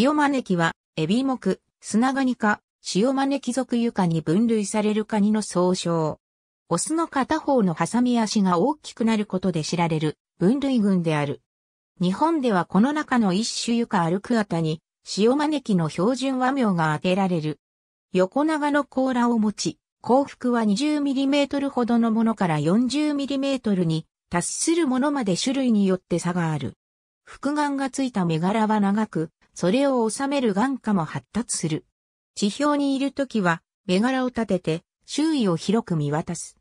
塩招きは、エビ目、砂ガニ科、塩招き属床に分類されるカニの総称。オスの片方のハサミ足が大きくなることで知られる分類群である。日本ではこの中の一種床歩くあたに、塩招きの標準和名が当てられる。横長の甲羅を持ち、幸福は 20mm ほどのものから 40mm に達するものまで種類によって差がある。複眼がついた目柄は長く、それを収める眼下も発達する。地表にいるときは、目柄を立てて、周囲を広く見渡す。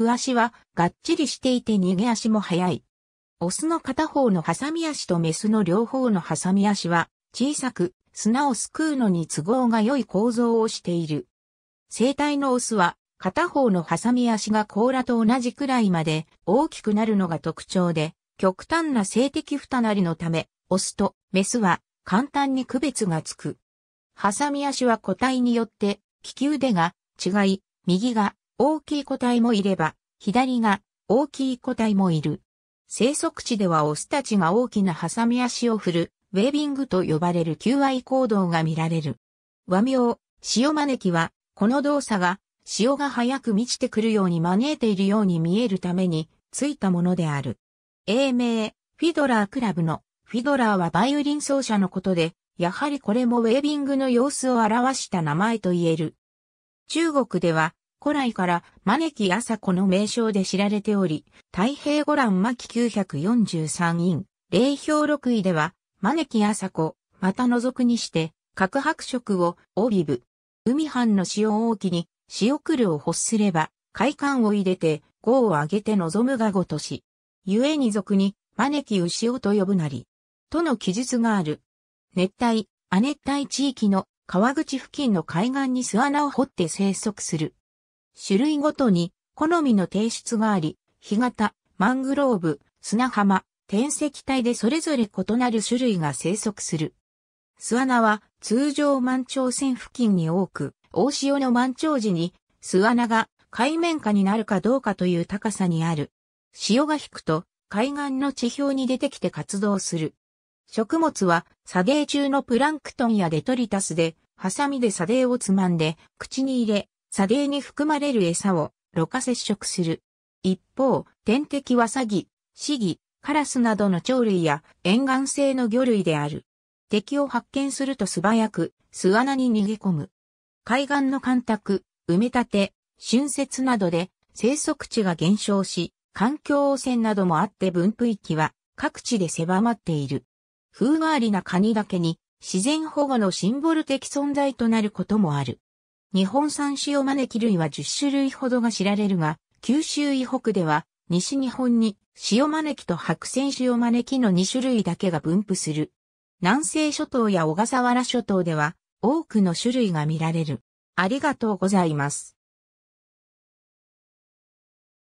わ足は、がっちりしていて逃げ足も速い。オスの片方のハサミ足とメスの両方のハサミ足は、小さく、砂をすくうのに都合が良い構造をしている。生体のオスは、片方のハサミ足が甲羅と同じくらいまで大きくなるのが特徴で、極端な性的不たなりのため、オスとメスは簡単に区別がつく。挟み足は個体によって、利き腕が違い、右が大きい個体もいれば、左が大きい個体もいる。生息地ではオスたちが大きな挟み足を振る、ウェービングと呼ばれる求愛行動が見られる。和名、潮招きは、この動作が、潮が早く満ちてくるように招いているように見えるために、ついたものである。英名、フィドラークラブのフィドラーはバイオリン奏者のことで、やはりこれもウェービングの様子を表した名前と言える。中国では、古来から招き朝子の名称で知られており、太平五蘭巻943院、霊標六位では、招き朝子、また覗くにして、核白色を、帯部。海藩の潮大きに、潮来るを欲すれば、海艦を入れて、号を上げて望むがごとし。故に俗に、招き牛尾と呼ぶなり。との記述がある。熱帯、亜熱帯地域の川口付近の海岸に巣穴を掘って生息する。種類ごとに好みの定質があり、干潟、マングローブ、砂浜、転石帯でそれぞれ異なる種類が生息する。巣穴は通常満潮線付近に多く、大潮の満潮時に巣穴が海面下になるかどうかという高さにある。潮が引くと海岸の地表に出てきて活動する。食物は、砂泥中のプランクトンやデトリタスで、ハサミで砂泥をつまんで、口に入れ、砂泥に含まれる餌を、ろ過接触する。一方、天敵はサギ、シギ、カラスなどの鳥類や沿岸性の魚類である。敵を発見すると素早く巣穴に逃げ込む。海岸の干拓、埋め立て、浚節などで生息地が減少し、環境汚染などもあって分布域は各地で狭まっている。風変わりなカニだけに自然保護のシンボル的存在となることもある。日本産塩招き類は10種類ほどが知られるが、九州以北では西日本に塩招きと白線塩招きの2種類だけが分布する。南西諸島や小笠原諸島では多くの種類が見られる。ありがとうございます。